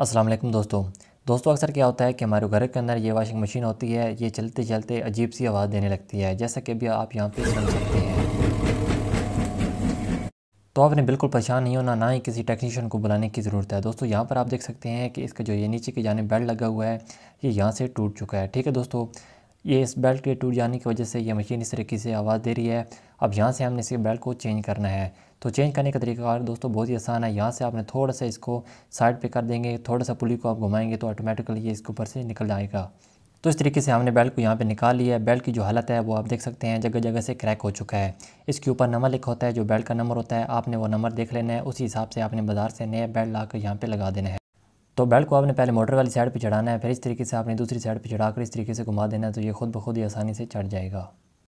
असलम दोस्तों दोस्तों अक्सर क्या होता है कि हमारे घर के अंदर ये वाशिंग मशीन होती है ये चलते चलते अजीब सी आवाज़ देने लगती है जैसा कि अभी आप यहाँ पे सुन सकते हैं तो आपने बिल्कुल परेशान नहीं होना ना ही किसी टेक्नीशियन को बुलाने की ज़रूरत है दोस्तों यहाँ पर आप देख सकते हैं कि इसका जो ये नीचे की जाने बेल्ट लगा हुआ है ये यहाँ से टूट चुका है ठीक है दोस्तों ये इस बेल्ट के टूट जाने की वजह से ये मशीन इस तरीके से आवाज़ दे रही है अब यहाँ से हमने इस बेल्ट को चेंज करना है तो चेंज करने का तरीका दोस्तों बहुत ही आसान है यहाँ से आपने थोड़ा सा इसको साइड पे कर देंगे थोड़ा सा पुली को आप घुमाएंगे तो ऑटोमेटिकली ये इसके ऊपर से निकल जाएगा तो इस तरीके से हमने बेल्ट को यहाँ पे निकाल लिया है बेल्ट की जो हालत है वो आप देख सकते हैं जगह जगह से क्रैक हो चुका है इसके ऊपर नंबर लिखा होता है जो बेल्ट का नंबर होता है आपने वो नंबर देख लेना है उसी हिसाब से आपने बाजार से नया बेल्ट ला कर यहाँ पर लगा देना है तो बेल्ट को आपने पहले मोटर वाली साइड पर चढ़ाना है फिर इस तरीके से आपने दूसरी साइड पर चढ़ा इस तरीके से घुमा देना है तो ये खुद ब खुद ही आसानी से चढ़ जाएगा